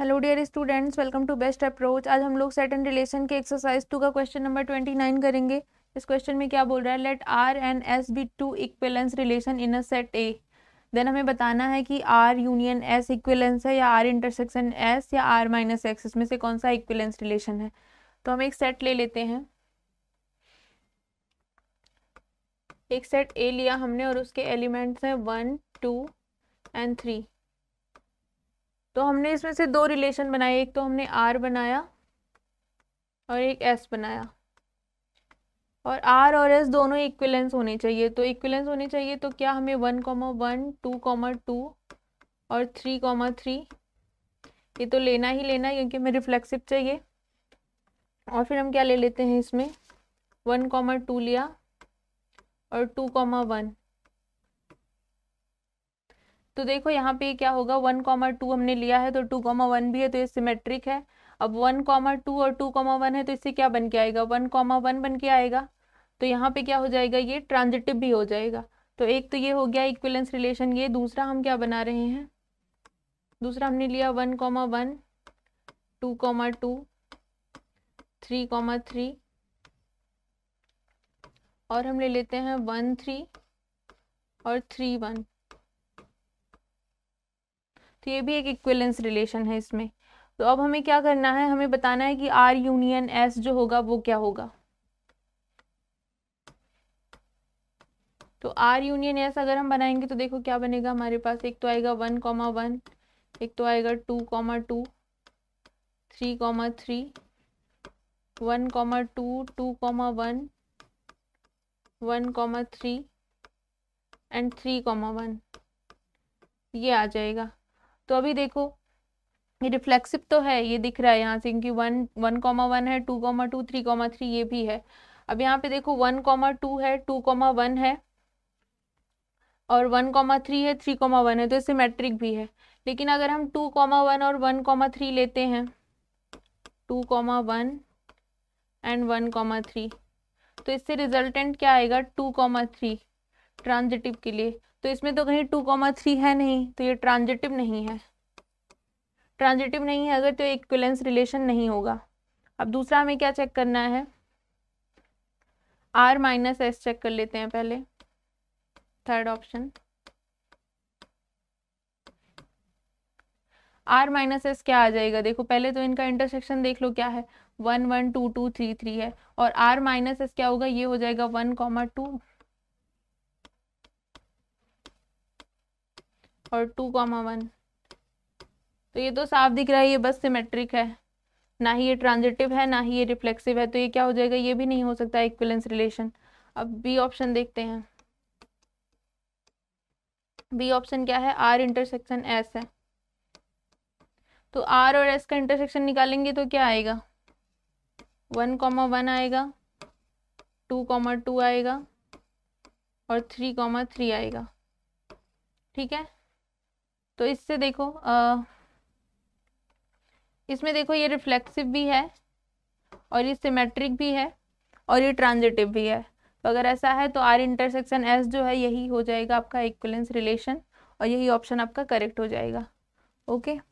Hello dear students welcome to best approach आज हम लोग सेट एंड रिलेशन के एक्सरसाइज टू का क्वेश्चन नंबर ट्वेंटी नाइन करेंगे इस क्वेश्चन में क्या बोल रहा है let R and S be two equivalence relation in a set A then हमें बताना है कि आर यूनियन एस इक्वेलेंस है या आर इंटरसेक्शन एस या आर माइनस एक्स इसमें से कौन सा इक्वेलेंस रिलेशन है तो हम एक सेट ले लेते हैं एक सेट ए लिया हमने और उसके एलिमेंट्स हैं वन टू एंड थ्री तो हमने इसमें से दो रिलेशन बनाए एक तो हमने आर बनाया और एक एस बनाया और आर और एस दोनों इक्विलेंस होने चाहिए तो इक्विलेंस होने चाहिए तो क्या हमें one comma one two comma two और थ्री कॉमा थ्री ये तो लेना ही लेना है क्योंकि हमें रिफ्लेक्सिव चाहिए और फिर हम क्या ले लेते हैं इसमें वन कॉमा टू लिया और टू कॉमा वन तो देखो यहाँ पे क्या होगा वन कॉमा टू हमने लिया है तो टू कॉमा वन भी है तो ये सिमेट्रिक है अब वन कॉमा टू और टू कॉमा वन है तो इससे क्या बन के आएगा वन कॉमा वन बन के आएगा तो यहाँ पे क्या हो जाएगा ये ट्रांजिटिव भी हो जाएगा तो एक तो ये हो गया इक्विलेंस रिलेशन ये दूसरा हम क्या बना रहे हैं दूसरा हमने लिया one comma one two comma two three comma three और हम ले लेते हैं वन थ्री और थ्री वन तो ये भी एक इक्विलेंस रिलेशन है इसमें तो अब हमें क्या करना है हमें बताना है कि आर यूनियन एस जो होगा वो क्या होगा तो आर यूनियन एस अगर हम बनाएंगे तो देखो क्या बनेगा हमारे पास एक तो आएगा वन कॉमा वन एक तो आएगा two comma two three comma three one comma two two comma one one comma three and three comma one ये आ जाएगा तो अभी देखो ये रिफ्लेक्सिव तो है ये दिख रहा है यहाँ से क्योंकि वन वन कॉमा वन है two comma two three comma three ये भी है अब यहाँ पे देखो वन कॉमा टू है टू कॉमा वन है और वन कॉमा थ्री है थ्री कॉमा वन है तो मैट्रिक भी है लेकिन अगर हम टू कॉमा वन और वन कॉमा थ्री लेते हैं two comma one and one comma three तो इससे रिजल्टेंट क्या आएगा टू कॉमा थ्री ट्रांजिटिव के लिए तो इसमें तो कहीं टू कॉमा थ्री है नहीं तो ये ट्रांजिटिव नहीं है ट्रांजिटिव नहीं है अगर तो इक्वलेंस रिलेशन नहीं होगा अब दूसरा हमें क्या चेक करना है आर माइनस एस चेक कर लेते हैं पहले third option R minus S क्या आ जाएगा देखो पहले तो इनका इंटरसेक्शन देख लो क्या है one one two two three three है और आर माइनस एस क्या होगा ये हो जाएगा वन कॉमा टू और टू कॉमा वन तो ये तो साफ दिख रहा है ये बस सिमेट्रिक है ना ही ये ट्रांजिटिव है ना ही ये रिफ्लेक्सिव है तो ये क्या हो जाएगा ये भी नहीं हो सकता इक्विलेंस रिलेशन अब बी ऑप्शन देखते हैं बी ऑप्शन क्या है आर इंटरसेक्शन एस है तो आर और एस का इंटरसेक्शन निकालेंगे तो क्या आएगा वन कॉमा वन आएगा टू कॉमा टू आएगा और थ्री कॉमा थ्री आएगा ठीक है तो इससे देखो आ, इसमें देखो ये रिफ्लेक्सिव भी है और ये सिमेट्रिक भी है और ये ट्रांजिटिव भी है तो अगर ऐसा है तो आर इंटरसेक्शन एस जो है यही हो जाएगा आपका इक्वलेंस रिलेशन और यही ऑप्शन आपका करेक्ट हो जाएगा ओके okay?